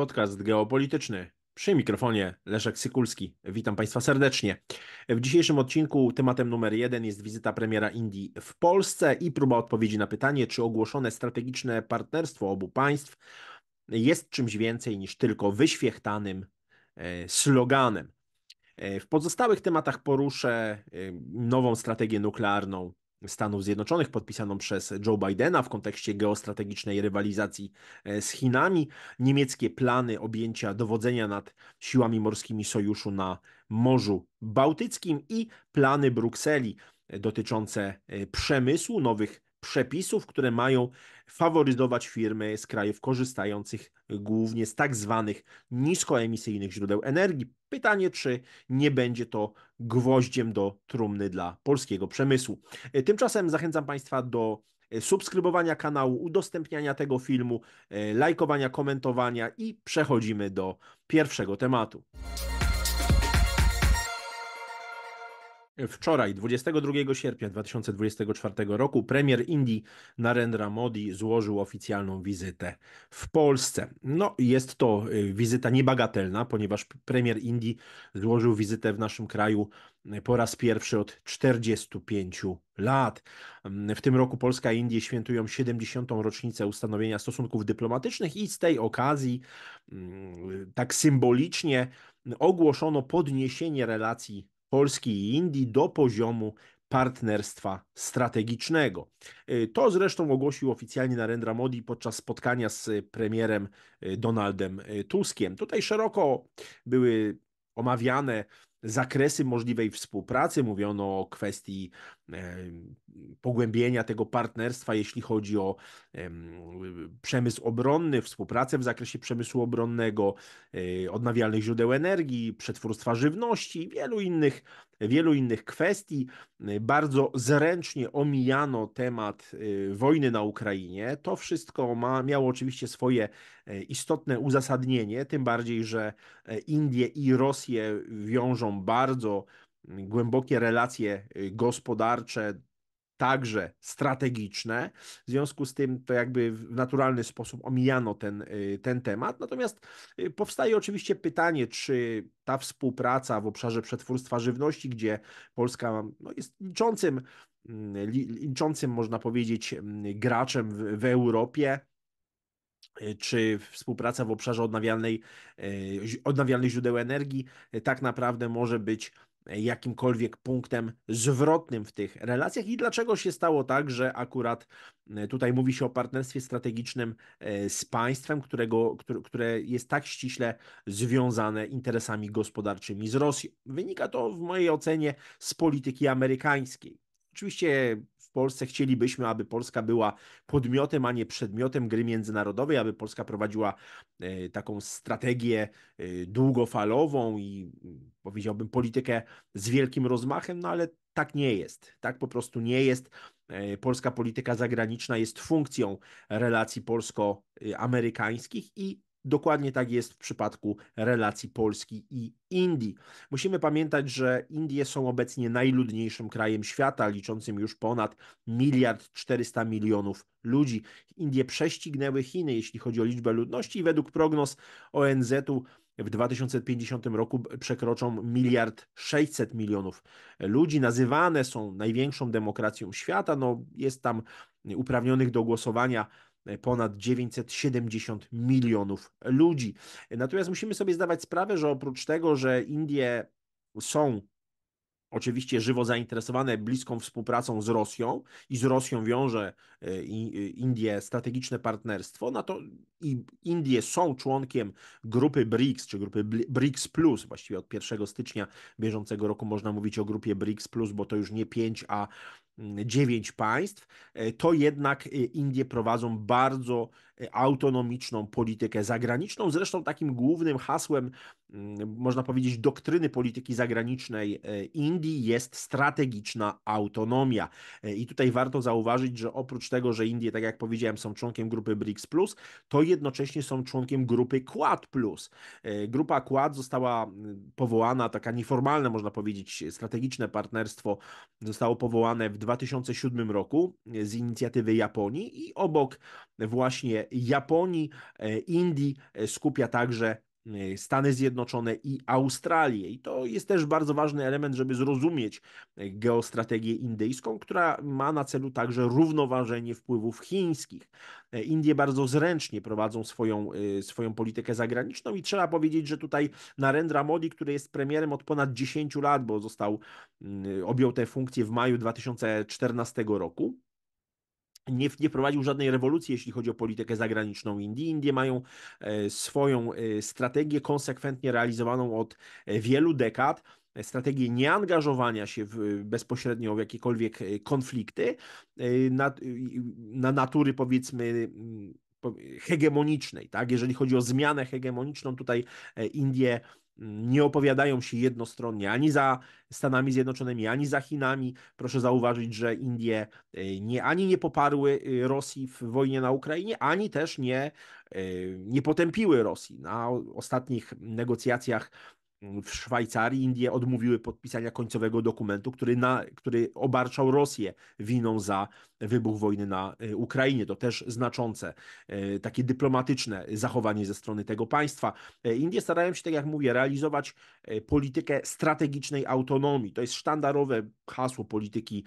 Podcast geopolityczny. Przy mikrofonie Leszek Sykulski. Witam Państwa serdecznie. W dzisiejszym odcinku tematem numer jeden jest wizyta premiera Indii w Polsce i próba odpowiedzi na pytanie, czy ogłoszone strategiczne partnerstwo obu państw jest czymś więcej niż tylko wyświechtanym e, sloganem. E, w pozostałych tematach poruszę e, nową strategię nuklearną Stanów Zjednoczonych, podpisaną przez Joe Bidena w kontekście geostrategicznej rywalizacji e, z Chinami, niemieckie plany objęcia dowodzenia nad siłami morskimi sojuszu na Morzu Bałtyckim i plany Brukseli e, dotyczące e, przemysłu, nowych przepisów, które mają faworyzować firmy z krajów korzystających głównie z tak zwanych niskoemisyjnych źródeł energii. Pytanie, czy nie będzie to gwoździem do trumny dla polskiego przemysłu. Tymczasem zachęcam Państwa do e, subskrybowania kanału, udostępniania tego filmu, e, lajkowania, komentowania i przechodzimy do pierwszego tematu. Wczoraj, 22 sierpnia 2024 roku, premier Indii Narendra Modi złożył oficjalną wizytę w Polsce. No, jest to y, wizyta niebagatelna, ponieważ premier Indii złożył wizytę w naszym kraju y, po raz pierwszy od 45 lat. Mm, w tym roku Polska i Indie świętują 70. rocznicę ustanowienia stosunków dyplomatycznych i z tej okazji mm, tak symbolicznie ogłoszono podniesienie relacji Polski i Indii do poziomu partnerstwa strategicznego. E, to zresztą ogłosił oficjalnie Narendra Modi podczas spotkania z e, premierem e, Donaldem Tuskiem. Tutaj szeroko były omawiane zakresy możliwej współpracy. Mówiono o kwestii E, pogłębienia tego partnerstwa, jeśli chodzi o przemysł obronny, współpracę w zakresie przemysłu obronnego, e, odnawialnych źródeł energii, przetwórstwa żywności i wielu innych, wielu innych kwestii. E, bardzo zręcznie omijano temat wojny na Ukrainie. To wszystko ma, miało oczywiście swoje istotne uzasadnienie, tym bardziej, że Indie i Rosję wiążą bardzo głębokie relacje y, gospodarcze, także strategiczne. W związku z tym to jakby w naturalny sposób omijano ten, y, ten temat. Natomiast y, powstaje oczywiście pytanie, czy ta współpraca w obszarze przetwórstwa żywności, gdzie Polska no, jest liczącym, mm, liczącym, można powiedzieć, mm, graczem w, w Europie, czy współpraca w obszarze odnawialnej, odnawialnych źródeł energii tak naprawdę może być jakimkolwiek punktem zwrotnym w tych relacjach i dlaczego się stało tak, że akurat e, tutaj mówi się o partnerstwie strategicznym e, z państwem, którego, które jest tak ściśle związane interesami gospodarczymi z Rosją. Wynika to w mojej ocenie z polityki amerykańskiej. Oczywiście w Polsce chcielibyśmy, aby Polska była podmiotem, a nie przedmiotem gry międzynarodowej, aby Polska prowadziła e, taką strategię e, długofalową i mm, powiedziałbym politykę z wielkim rozmachem, no ale tak nie jest. Tak po prostu nie jest. E, polska polityka zagraniczna jest funkcją relacji polsko-amerykańskich i Dokładnie tak jest w przypadku relacji Polski i Indii. Musimy pamiętać, że Indie są obecnie najludniejszym krajem świata, liczącym już ponad miliard 400 milionów ludzi. Indie prześcignęły Chiny, jeśli chodzi o liczbę ludności, i według prognoz ONZ-u w 2050 roku przekroczą miliard 600 milionów ludzi. Nazywane są największą demokracją świata. No, jest tam uprawnionych do głosowania E, ponad 970 milionów ludzi. Natomiast musimy sobie zdawać sprawę, że oprócz tego, że Indie są oczywiście żywo zainteresowane bliską współpracą z Rosją i z Rosją wiąże e, e, Indie strategiczne partnerstwo, no to i Indie są członkiem grupy BRICS, czy grupy BRICS Plus, właściwie od 1 stycznia bieżącego roku można mówić o grupie BRICS Plus, bo to już nie 5, a dziewięć państw, e, to jednak e, Indie prowadzą bardzo autonomiczną politykę zagraniczną. Zresztą takim głównym hasłem, mm, można powiedzieć, doktryny polityki zagranicznej e, Indii jest strategiczna autonomia. E, I tutaj warto zauważyć, że oprócz tego, że Indie, tak jak powiedziałem, są członkiem grupy BRICS, to jednocześnie są członkiem grupy Quad. E, grupa Quad została powołana, taka nieformalne, można powiedzieć, strategiczne partnerstwo zostało powołane w 2007 roku z inicjatywy Japonii i obok właśnie Japonii, e, Indii, e, skupia także e, Stany Zjednoczone i Australię. I to jest też bardzo ważny element, żeby zrozumieć geostrategię indyjską, która ma na celu także równoważenie wpływów chińskich. Indie bardzo zręcznie prowadzą swoją, swoją politykę zagraniczną i trzeba powiedzieć, że tutaj Narendra Modi, który jest premierem od ponad 10 lat, bo został, mm, objął tę funkcję w maju 2014 roku, nie, nie prowadził żadnej rewolucji, jeśli chodzi o politykę zagraniczną Indii. Indie mają e, swoją e, strategię konsekwentnie realizowaną od e, wielu dekad strategię nieangażowania się w, bezpośrednio w jakiekolwiek konflikty na, na natury powiedzmy hegemonicznej, tak? Jeżeli chodzi o zmianę hegemoniczną, tutaj e, Indie mm, nie opowiadają się jednostronnie ani za Stanami Zjednoczonymi, ani za Chinami. Proszę zauważyć, że Indie e, nie, ani nie poparły y, Rosji w wojnie na Ukrainie, ani też nie, e, nie potępiły Rosji. Na ostatnich negocjacjach mm, w Szwajcarii Indie odmówiły podpisania końcowego dokumentu, który, na, który obarczał Rosję winą za wybuch wojny na y, Ukrainie. To też znaczące, y, takie dyplomatyczne zachowanie ze strony tego państwa. Y, Indie starają się, tak jak mówię, realizować politykę strategicznej autonomii. To jest sztandarowe hasło polityki,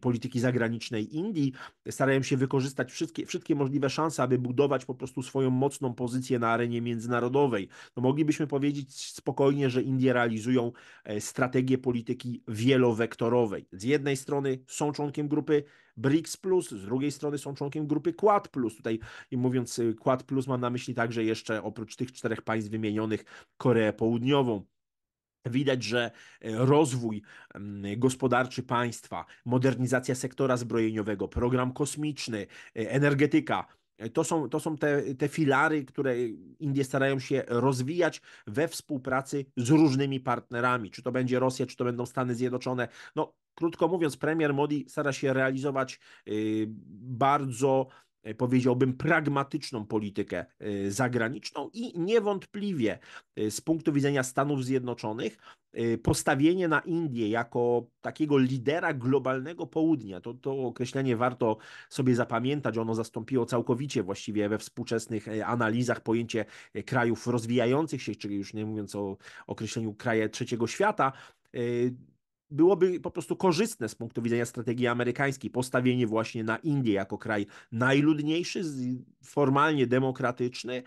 polityki zagranicznej Indii. Starają się wykorzystać wszystkie, wszystkie możliwe szanse, aby budować po prostu swoją mocną pozycję na arenie międzynarodowej. No moglibyśmy powiedzieć spokojnie, że Indie realizują strategię polityki wielowektorowej. Z jednej strony są członkiem grupy BRICS Plus, z drugiej strony są członkiem grupy Quad Plus. Tutaj mówiąc y, Quad Plus mam na myśli także jeszcze oprócz tych czterech państw wymienionych Koreę Południową. Widać, że y, rozwój mm, gospodarczy państwa, modernizacja sektora zbrojeniowego, program kosmiczny, y, energetyka E, to są, to są te, te filary, które Indie starają się rozwijać we współpracy z różnymi partnerami. Czy to będzie Rosja, czy to będą Stany Zjednoczone. No, krótko mówiąc, premier Modi stara się realizować y, bardzo E, powiedziałbym, pragmatyczną politykę e, zagraniczną i niewątpliwie e, z punktu widzenia Stanów Zjednoczonych postawienie na Indię jako takiego lidera globalnego południa, to, to określenie warto sobie zapamiętać, ono zastąpiło całkowicie właściwie we współczesnych analizach pojęcie krajów rozwijających się, czyli już nie mówiąc o określeniu kraje trzeciego świata, byłoby po prostu korzystne z punktu widzenia strategii amerykańskiej postawienie właśnie na Indię jako kraj najludniejszy, formalnie demokratyczny,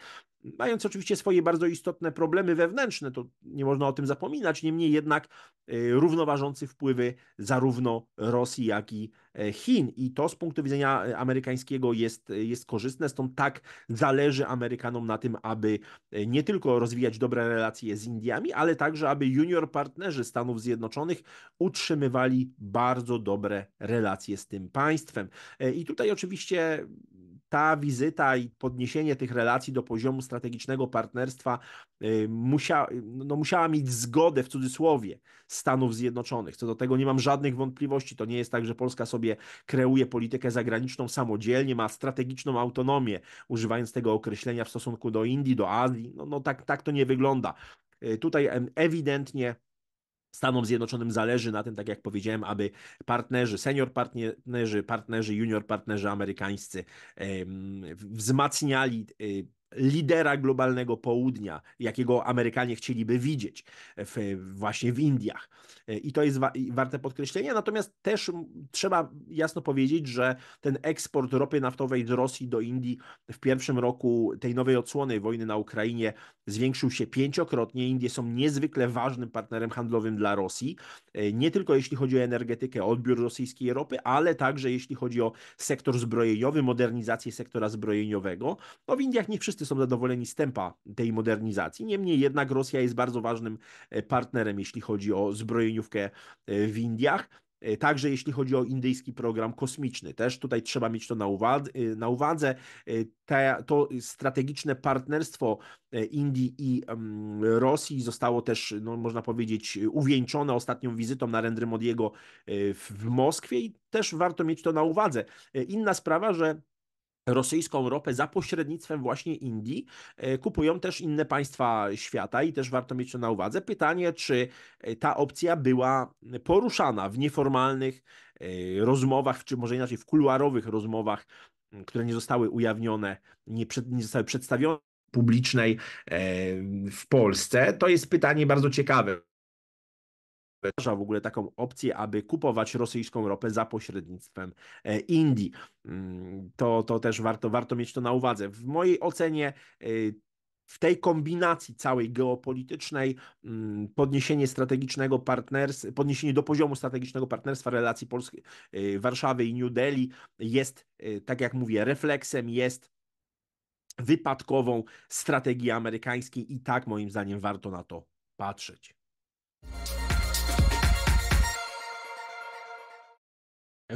mając oczywiście swoje bardzo istotne problemy wewnętrzne, to nie można o tym zapominać, niemniej jednak y, równoważący wpływy zarówno Rosji, jak i E, Chin i to z punktu widzenia e, amerykańskiego jest, e, jest korzystne, stąd tak zależy Amerykanom na tym, aby nie tylko rozwijać dobre relacje z Indiami, ale także, aby junior partnerzy Stanów Zjednoczonych utrzymywali bardzo dobre relacje z tym państwem. I tutaj oczywiście ta wizyta i podniesienie tych relacji do poziomu strategicznego partnerstwa musia, no musiała mieć zgodę w cudzysłowie Stanów Zjednoczonych. Co do tego nie mam żadnych wątpliwości. To nie jest tak, że Polska sobie sobie kreuje politykę zagraniczną samodzielnie, ma strategiczną autonomię, używając tego określenia w stosunku do Indii, do Azji. No, no tak, tak to nie wygląda. Y, tutaj ewidentnie Stanom Zjednoczonym zależy na tym, tak jak powiedziałem, aby partnerzy, senior partnerzy, partnerzy, junior partnerzy amerykańscy wzmacniali y, lidera globalnego południa, jakiego Amerykanie chcieliby widzieć e, w, właśnie w Indiach. E, I to jest wa warte podkreślenia. Natomiast też trzeba jasno powiedzieć, że ten eksport ropy naftowej z Rosji do Indii w pierwszym roku tej nowej odsłony wojny na Ukrainie zwiększył się pięciokrotnie. Indie są niezwykle ważnym partnerem handlowym dla Rosji, e, nie tylko jeśli chodzi o energetykę, odbiór rosyjskiej ropy, ale także jeśli chodzi o sektor zbrojeniowy, modernizację sektora zbrojeniowego. No w Indiach nie wszyscy wszyscy są zadowoleni z tempa tej modernizacji. Niemniej jednak Rosja jest bardzo ważnym e, partnerem, jeśli chodzi o zbrojeniówkę e, w Indiach. E, także jeśli chodzi o indyjski program kosmiczny, też tutaj trzeba mieć to na uwadze. Na uwadze. Te, to strategiczne partnerstwo Indii i mm, Rosji zostało też, no, można powiedzieć, uwieńczone ostatnią wizytą na Modiego w Moskwie i też warto mieć to na uwadze. Inna sprawa, że rosyjską ropę za pośrednictwem właśnie Indii. E, kupują też inne państwa świata i też warto mieć to na uwadze. Pytanie, czy e, ta opcja była poruszana w nieformalnych e, rozmowach, czy może inaczej w kuluarowych rozmowach, które nie zostały ujawnione, nie, przed, nie zostały przedstawione publicznej w Polsce. To jest pytanie bardzo ciekawe wdraża w ogóle taką opcję, aby kupować rosyjską ropę za pośrednictwem e, Indii. Mm, to, to też warto, warto mieć to na uwadze. W mojej ocenie e, w tej kombinacji całej geopolitycznej mm, podniesienie strategicznego partnerstwa, podniesienie do poziomu strategicznego partnerstwa relacji Polski, e, Warszawy i New Delhi jest, tak jak mówię, refleksem, jest wypadkową strategii amerykańskiej i tak moim zdaniem warto na to patrzeć.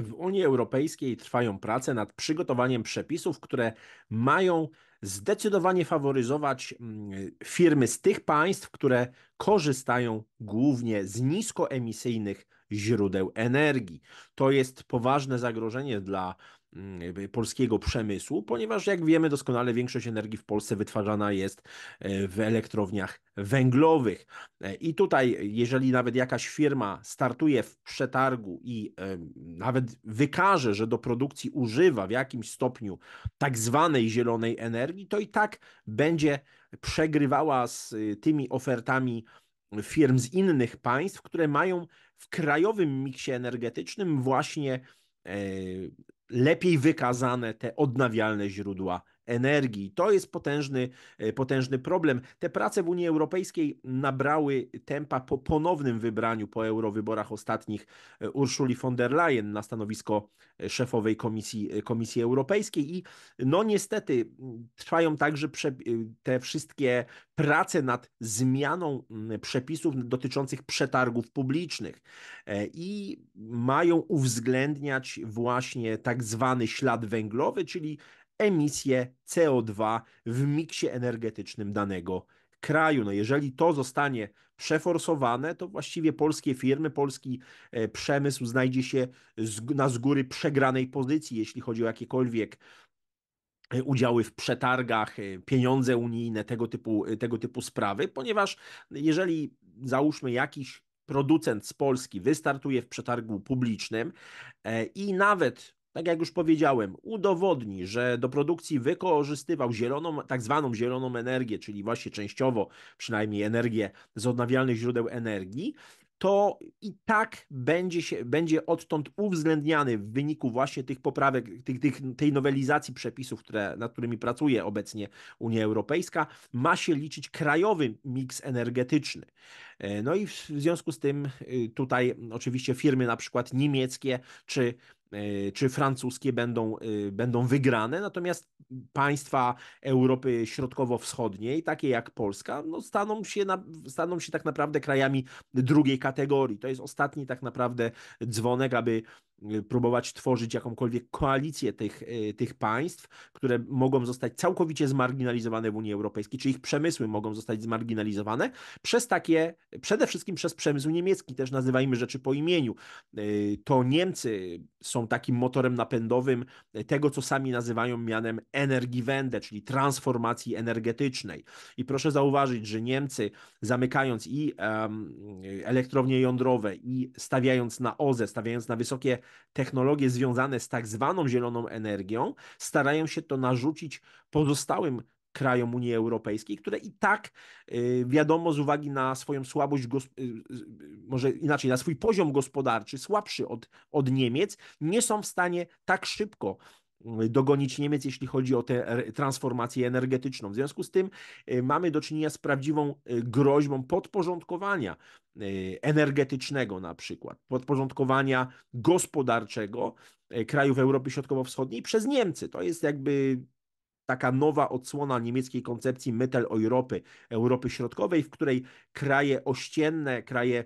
W Unii Europejskiej trwają prace nad przygotowaniem przepisów, które mają zdecydowanie faworyzować mm, firmy z tych państw, które korzystają głównie z niskoemisyjnych źródeł energii. To jest poważne zagrożenie dla Mm, polskiego przemysłu, ponieważ jak wiemy doskonale większość energii w Polsce wytwarzana jest e, w elektrowniach węglowych. E, I tutaj, jeżeli nawet jakaś firma startuje w przetargu i e, nawet wykaże, że do produkcji używa w jakimś stopniu tak zwanej zielonej energii, to i tak będzie przegrywała z tymi ofertami firm z innych państw, które mają w krajowym miksie energetycznym właśnie lepiej wykazane te odnawialne źródła energii. To jest potężny, e, potężny problem. Te prace w Unii Europejskiej nabrały tempa po ponownym wybraniu po eurowyborach ostatnich e, Urszuli von der Leyen na stanowisko e, szefowej Komisji, Komisji Europejskiej i no niestety trwają także te wszystkie prace nad zmianą przepisów dotyczących przetargów publicznych i mają uwzględniać właśnie tak zwany ślad węglowy, czyli emisję CO2 w miksie energetycznym danego kraju. No jeżeli to zostanie przeforsowane, to właściwie polskie firmy, polski e, przemysł znajdzie się na z góry przegranej pozycji, jeśli chodzi o jakiekolwiek e, udziały w przetargach, e, pieniądze unijne, tego typu, tego typu sprawy, ponieważ jeżeli załóżmy jakiś producent z Polski wystartuje w przetargu publicznym i nawet tak jak już powiedziałem, udowodni, że do produkcji wykorzystywał zieloną, tak zwaną zieloną energię, czyli właśnie częściowo przynajmniej energię z odnawialnych źródeł energii, to i tak będzie, się, będzie odtąd uwzględniany w wyniku właśnie tych poprawek, tych, tych, tej nowelizacji przepisów, które, nad którymi pracuje obecnie Unia Europejska, ma się liczyć krajowy miks energetyczny. E, no i w związku z tym y, tutaj oczywiście firmy na przykład niemieckie czy Y, czy francuskie będą, y, będą wygrane, natomiast państwa Europy Środkowo-Wschodniej, takie jak Polska, no staną, się na, staną się tak naprawdę krajami drugiej kategorii. To jest ostatni tak naprawdę dzwonek, aby Y, próbować tworzyć jakąkolwiek koalicję tych, y, tych państw, które mogą zostać całkowicie zmarginalizowane w Unii Europejskiej, czy ich przemysły mogą zostać zmarginalizowane przez takie, przede wszystkim przez przemysł niemiecki, też nazywajmy rzeczy po imieniu. Y, to Niemcy są takim motorem napędowym tego, co sami nazywają mianem Energiewende, czyli transformacji energetycznej. I proszę zauważyć, że Niemcy zamykając i um, elektrownie jądrowe i stawiając na OZE, stawiając na wysokie technologie związane z tak zwaną zieloną energią, starają się to narzucić pozostałym krajom Unii Europejskiej, które i tak y, wiadomo z uwagi na swoją słabość, y, y, może inaczej, na swój poziom gospodarczy, słabszy od, od Niemiec, nie są w stanie tak szybko Y, dogonić Niemiec, jeśli chodzi o tę transformację energetyczną. W związku z tym y, mamy do czynienia z prawdziwą y, groźbą podporządkowania energetycznego na przykład, podporządkowania gospodarczego krajów Europy Środkowo-Wschodniej przez Niemcy. To jest jakby taka nowa odsłona niemieckiej koncepcji Mittel Europy, Europy Środkowej, w której kraje ościenne, kraje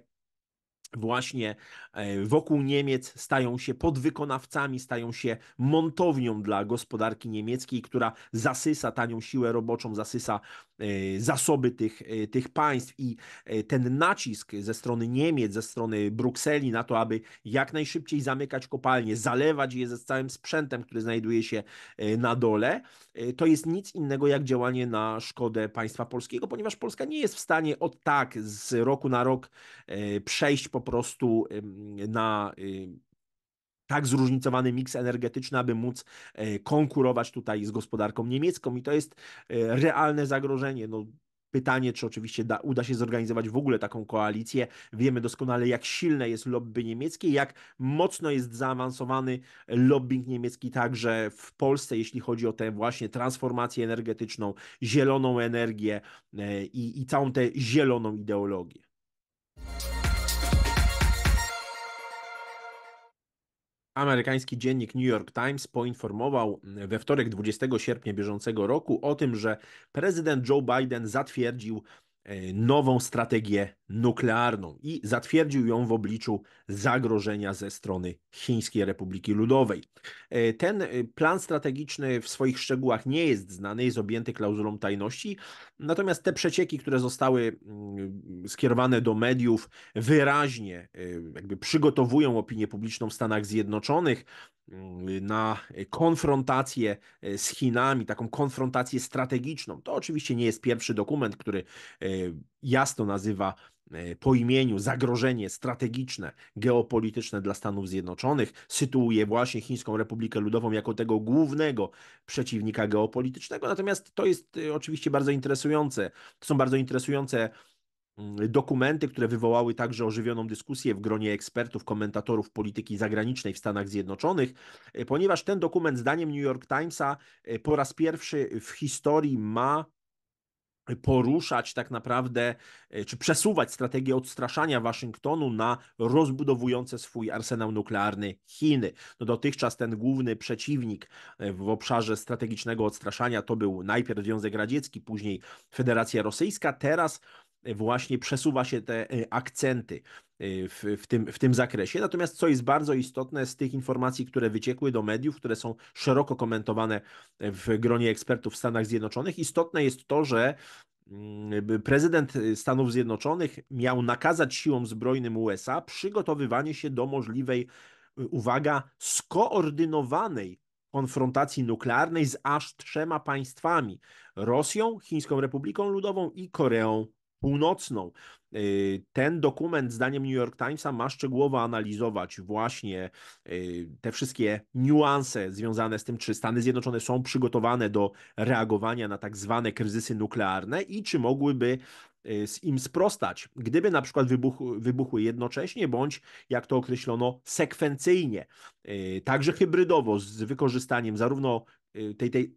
właśnie e, wokół Niemiec stają się podwykonawcami, stają się montownią dla gospodarki niemieckiej, która zasysa tanią siłę roboczą, zasysa E, zasoby tych, e, tych państw i e, ten nacisk ze strony Niemiec, ze strony Brukseli na to, aby jak najszybciej zamykać kopalnie, zalewać je ze całym sprzętem, który znajduje się na dole, to jest nic innego jak działanie na szkodę państwa polskiego, ponieważ Polska nie jest w stanie od tak z roku na rok przejść po prostu na tak zróżnicowany miks energetyczny, aby móc e, konkurować tutaj z gospodarką niemiecką i to jest e, realne zagrożenie. No, Pytanie, czy oczywiście da, uda się zorganizować w ogóle taką koalicję. Wiemy doskonale, jak silne jest lobby niemieckie, jak mocno jest zaawansowany lobbying niemiecki także w Polsce, jeśli chodzi o tę właśnie transformację energetyczną, zieloną energię e, i, i całą tę zieloną ideologię. Amerykański dziennik New York Times poinformował mm, we wtorek 20 sierpnia bieżącego roku o tym, że prezydent Joe Biden zatwierdził e, nową strategię nuklearną i zatwierdził ją w obliczu zagrożenia ze strony Chińskiej Republiki Ludowej. E, ten e, plan strategiczny w swoich szczegółach nie jest znany, jest objęty klauzulą tajności, natomiast te przecieki, które zostały mm, skierowane do mediów, wyraźnie e, jakby przygotowują opinię publiczną w Stanach Zjednoczonych mm, na konfrontację z Chinami, taką konfrontację strategiczną. To oczywiście nie jest pierwszy dokument, który jasno nazywa E, po imieniu zagrożenie strategiczne, geopolityczne dla Stanów Zjednoczonych, sytuuje właśnie Chińską Republikę Ludową jako tego głównego przeciwnika geopolitycznego. Natomiast to jest e, oczywiście bardzo interesujące. To są bardzo interesujące mm, dokumenty, które wywołały także ożywioną dyskusję w gronie ekspertów, komentatorów polityki zagranicznej w Stanach Zjednoczonych, e, ponieważ ten dokument, zdaniem New York Timesa, po raz pierwszy w historii ma poruszać tak naprawdę, e, czy przesuwać strategię odstraszania Waszyngtonu na rozbudowujące swój arsenał nuklearny Chiny. No dotychczas ten główny przeciwnik e, w obszarze strategicznego odstraszania to był najpierw Związek Radziecki, później Federacja Rosyjska. Teraz Y, właśnie przesuwa się te y, akcenty y, w, w, tym, w tym zakresie. Natomiast co jest bardzo istotne z tych informacji, które wyciekły do mediów, które są szeroko komentowane w gronie ekspertów w Stanach Zjednoczonych, istotne jest to, że mm, prezydent Stanów Zjednoczonych miał nakazać siłom zbrojnym USA przygotowywanie się do możliwej, uwaga, skoordynowanej konfrontacji nuklearnej z aż trzema państwami: Rosją, Chińską Republiką Ludową i Koreą północną. Y, ten dokument, zdaniem New York Timesa, ma szczegółowo analizować właśnie y, te wszystkie niuanse związane z tym, czy Stany Zjednoczone są przygotowane do reagowania na tak zwane kryzysy nuklearne i czy mogłyby y, z im sprostać, gdyby na przykład wybuch, wybuchły jednocześnie, bądź jak to określono, sekwencyjnie, także hybrydowo, z wykorzystaniem zarówno tej, tej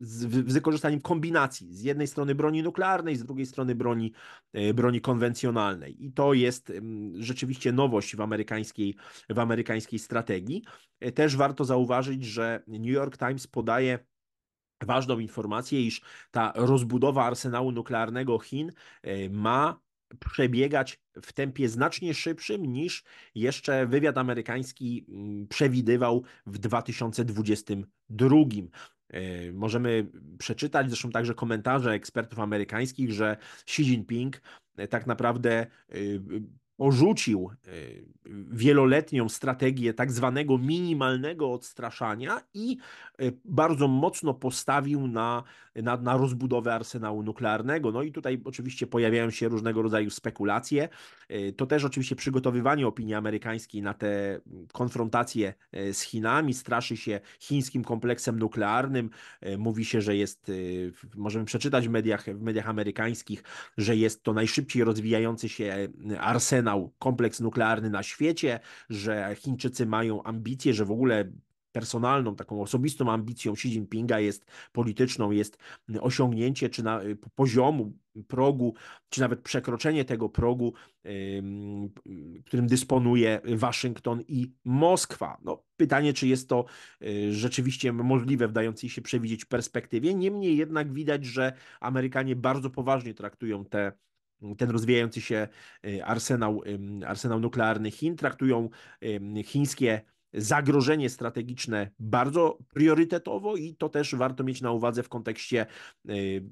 z wykorzystaniem kombinacji z jednej strony broni nuklearnej, z drugiej strony broni, e, broni konwencjonalnej. I to jest rzeczywiście nowość w amerykańskiej, w amerykańskiej strategii. E, też warto zauważyć, że New York Times podaje ważną informację, iż ta rozbudowa arsenału nuklearnego Chin e, ma przebiegać w tempie znacznie szybszym niż jeszcze wywiad amerykański mm, przewidywał w 2022. E, możemy przeczytać zresztą także komentarze ekspertów amerykańskich, że Xi Jinping e, tak naprawdę e, porzucił wieloletnią strategię tak zwanego minimalnego odstraszania i bardzo mocno postawił na na, na rozbudowę arsenału nuklearnego. No i tutaj oczywiście pojawiają się różnego rodzaju spekulacje. E, to też oczywiście przygotowywanie opinii amerykańskiej na te mm, konfrontacje e, z Chinami. Straszy się chińskim kompleksem nuklearnym. E, mówi się, że jest, możemy przeczytać w mediach, w mediach amerykańskich, że jest to najszybciej rozwijający się arsenał, kompleks nuklearny na świecie, że Chińczycy mają ambicje, że w ogóle personalną, taką osobistą ambicją Xi Jinpinga jest polityczną, jest osiągnięcie czy na, y, poziomu progu, czy nawet przekroczenie tego progu, którym dysponuje Waszyngton i Moskwa. No, pytanie, czy jest to y, rzeczywiście możliwe w dającej się przewidzieć perspektywie. Niemniej jednak widać, że Amerykanie bardzo poważnie traktują te ten rozwijający się y, arsenał, arsenał nuklearny Chin, traktują chińskie zagrożenie strategiczne bardzo priorytetowo i to też warto mieć na uwadze w kontekście y,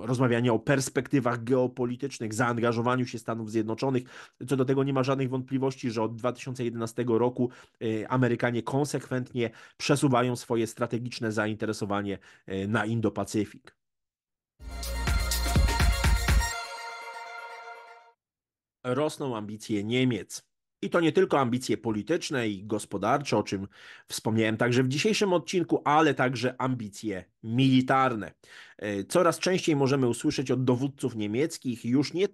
rozmawiania o perspektywach geopolitycznych, zaangażowaniu się Stanów Zjednoczonych. Co do tego nie ma żadnych wątpliwości, że od 2011 roku y, Amerykanie konsekwentnie przesuwają swoje strategiczne zainteresowanie y, na Indo-Pacyfik. Rosną ambicje Niemiec. I to nie tylko ambicje polityczne i gospodarcze, o czym wspomniałem także w dzisiejszym odcinku, ale także ambicje militarne. E, coraz częściej możemy usłyszeć od dowódców niemieckich już nie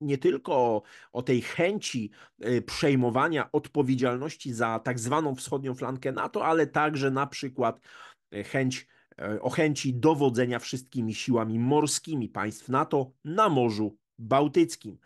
nie tylko o, o, tej chęci e, przejmowania odpowiedzialności za tak zwaną wschodnią flankę NATO, ale także na przykład e, chęć, o chęci dowodzenia wszystkimi siłami morskimi państw NATO na Morzu Bałtyckim.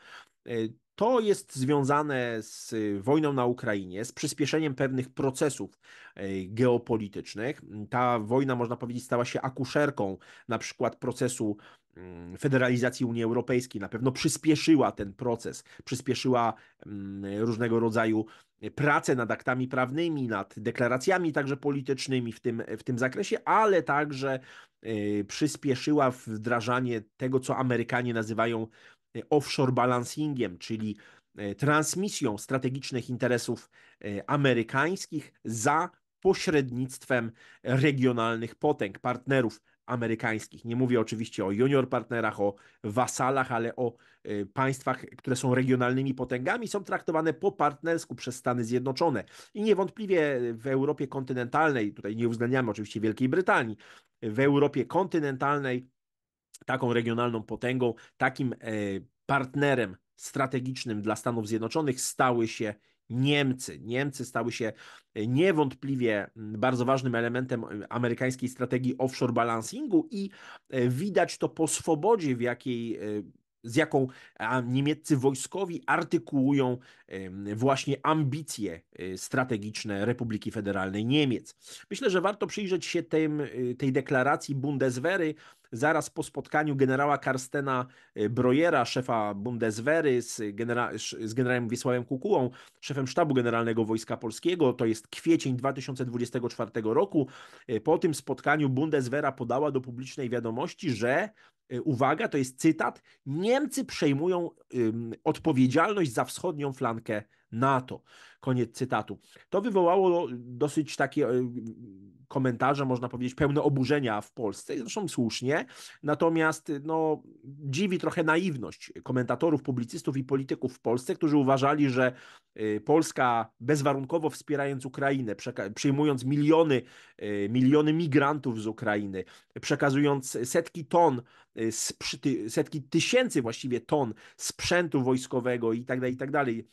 To jest związane z y, wojną na Ukrainie, z przyspieszeniem pewnych procesów y, geopolitycznych. Mm, ta wojna, można powiedzieć, stała się akuszerką na przykład procesu mm, federalizacji Unii Europejskiej. Na pewno przyspieszyła ten proces, przyspieszyła mm, różnego rodzaju Y, prace nad aktami prawnymi, nad deklaracjami także politycznymi w tym, w tym zakresie, ale także y, przyspieszyła wdrażanie tego, co Amerykanie nazywają y, offshore balancingiem, czyli transmisją strategicznych interesów amerykańskich za pośrednictwem regionalnych potęg, partnerów amerykańskich. Nie mówię oczywiście o junior partnerach, o wasalach, ale o y, państwach, które są regionalnymi potęgami, są traktowane po partnersku przez Stany Zjednoczone. I niewątpliwie w Europie kontynentalnej, tutaj nie uwzględniamy oczywiście Wielkiej Brytanii, w Europie kontynentalnej taką regionalną potęgą, takim e, partnerem strategicznym dla Stanów Zjednoczonych stały się Niemcy. Niemcy stały się e, niewątpliwie mm, bardzo ważnym elementem e, amerykańskiej strategii offshore balancingu i e, widać to po swobodzie, w jakiej z jaką niemieccy wojskowi artykułują właśnie ambicje y, strategiczne Republiki Federalnej Niemiec. Myślę, że warto przyjrzeć się tym, y, tej deklaracji Bundeswehry zaraz po spotkaniu generała Karstena y, Brojera, szefa Bundeswehry z, genera- z generałem Wiesławem Kukułą, szefem sztabu generalnego Wojska Polskiego. To jest kwiecień 2024 roku. Po tym spotkaniu Bundeswehra podała do publicznej wiadomości, że uwaga, to jest cytat, Niemcy przejmują odpowiedzialność za wschodnią flankę flankę NATO. Koniec cytatu. To wywołało no, dosyć takie e, komentarze, można powiedzieć, pełne oburzenia w Polsce, zresztą słusznie. Natomiast no, dziwi trochę naiwność komentatorów, publicystów i polityków w Polsce, którzy uważali, że e, Polska bezwarunkowo wspierając Ukrainę, przyjmując miliony, e, miliony migrantów z Ukrainy, przekazując setki ton, setki tysięcy właściwie ton sprzętu wojskowego i tak dalej, i tak dalej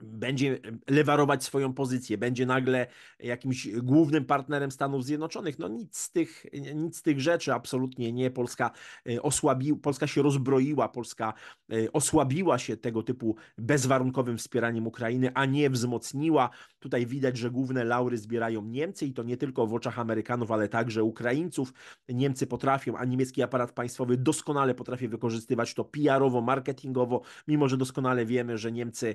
będzie e, lewarować swoją pozycję, będzie nagle jakimś głównym partnerem Stanów Zjednoczonych. No nic z tych, nic z tych rzeczy absolutnie nie. Polska, e, osłabi, Polska się rozbroiła, Polska e, osłabiła się tego typu bezwarunkowym wspieraniem Ukrainy, a nie wzmocniła. Tutaj widać, że główne laury zbierają Niemcy i to nie tylko w oczach Amerykanów, ale także Ukraińców. Niemcy potrafią, a niemiecki aparat państwowy doskonale potrafi wykorzystywać to PR-owo, marketingowo, mimo że doskonale wiemy, że Niemcy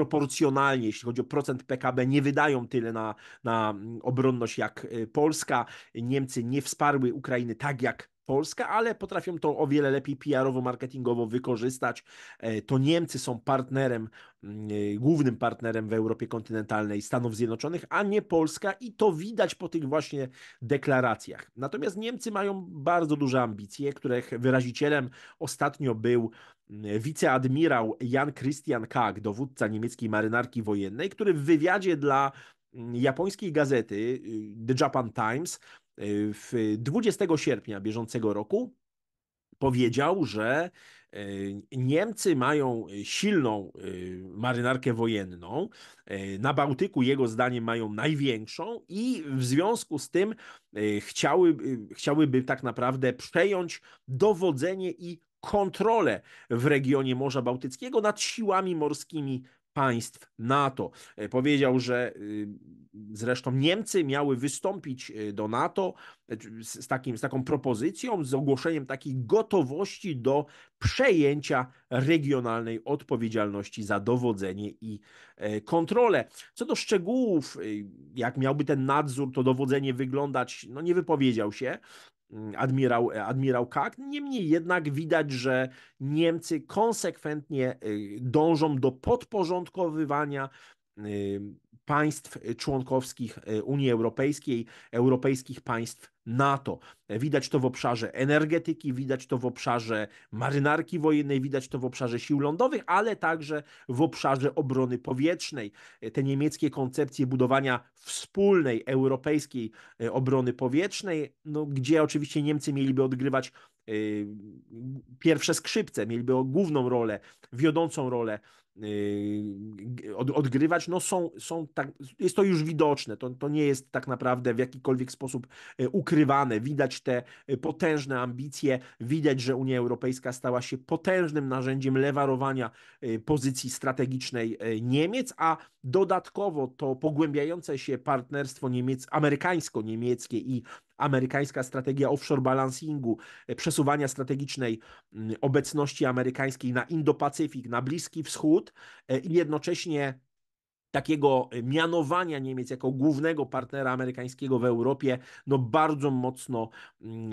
proporcjonalnie, jeśli chodzi o procent PKB, nie wydają tyle na, na mm, obronność jak y, Polska. Niemcy nie wsparły Ukrainy tak, jak Polska, ale potrafią to o wiele lepiej PR-owo, marketingowo wykorzystać. E, to Niemcy są partnerem, mm, e, głównym partnerem w Europie kontynentalnej Stanów Zjednoczonych, a nie Polska i to widać po tych właśnie deklaracjach. Natomiast Niemcy mają bardzo duże ambicje, których wyrazicielem ostatnio był mm, wiceadmirał Jan Christian Kag, dowódca niemieckiej marynarki wojennej, który w wywiadzie dla mm, japońskiej gazety y, The Japan Times Y, w 20 sierpnia bieżącego roku powiedział, że y, Niemcy mają silną y, marynarkę wojenną. Na Bałtyku, jego zdaniem, mają największą, i w związku z tym chciały, chciałyby tak naprawdę przejąć dowodzenie i kontrolę w regionie Morza Bałtyckiego nad siłami morskimi państw NATO. Powiedział, że Zresztą Niemcy miały wystąpić y, do NATO y, z, takim, z taką propozycją, z ogłoszeniem takiej gotowości do przejęcia regionalnej odpowiedzialności za dowodzenie i e, kontrolę. Co do szczegółów, y, jak miałby ten nadzór, to dowodzenie wyglądać, no nie wypowiedział się mm, admirał, e, admirał Kack. Niemniej jednak widać, że Niemcy konsekwentnie dążą do podporządkowywania państw y, członkowskich y, Unii Europejskiej, europejskich państw NATO. Widać to w obszarze energetyki, widać to w obszarze marynarki wojennej, widać to w obszarze sił lądowych, ale także w obszarze obrony powietrznej. Y, te niemieckie koncepcje budowania wspólnej europejskiej obrony powietrznej, no, gdzie oczywiście Niemcy mieliby odgrywać pierwsze skrzypce, mieliby główną rolę, wiodącą rolę Yy, od, odgrywać, no są, są tak, jest to już widoczne, to, to nie jest tak naprawdę w jakikolwiek sposób e, ukrywane, widać te e, potężne ambicje, widać, że Unia Europejska stała się potężnym narzędziem lewarowania e, pozycji strategicznej Niemiec, a dodatkowo to pogłębiające się partnerstwo niemiec, amerykańsko-niemieckie i amerykańska strategia offshore balancingu, e, przesuwania strategicznej mm, obecności amerykańskiej na Indo-Pacyfik, na Bliski Wschód e, i jednocześnie takiego e, mianowania Niemiec jako głównego partnera amerykańskiego w Europie, no bardzo mocno, mm,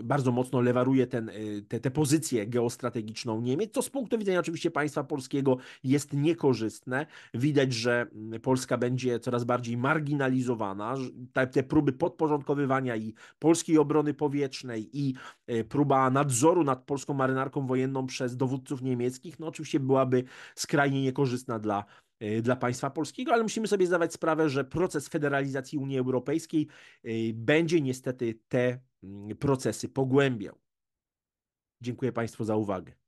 e, bardzo mocno lewaruje ten, e, te, te pozycję geostrategiczną Niemiec, co z punktu widzenia oczywiście państwa polskiego jest niekorzystne. Widać, że mm, Polska będzie coraz bardziej marginalizowana. Te, te próby podporządkowywania i polskiej obrony powietrznej i próba nadzoru nad polską marynarką wojenną przez dowódców niemieckich, no oczywiście byłaby skrajnie niekorzystna dla Y, dla państwa polskiego, ale musimy sobie zdawać sprawę, że proces federalizacji Unii Europejskiej y, będzie niestety te mm, procesy pogłębiał. Dziękuję Państwu za uwagę.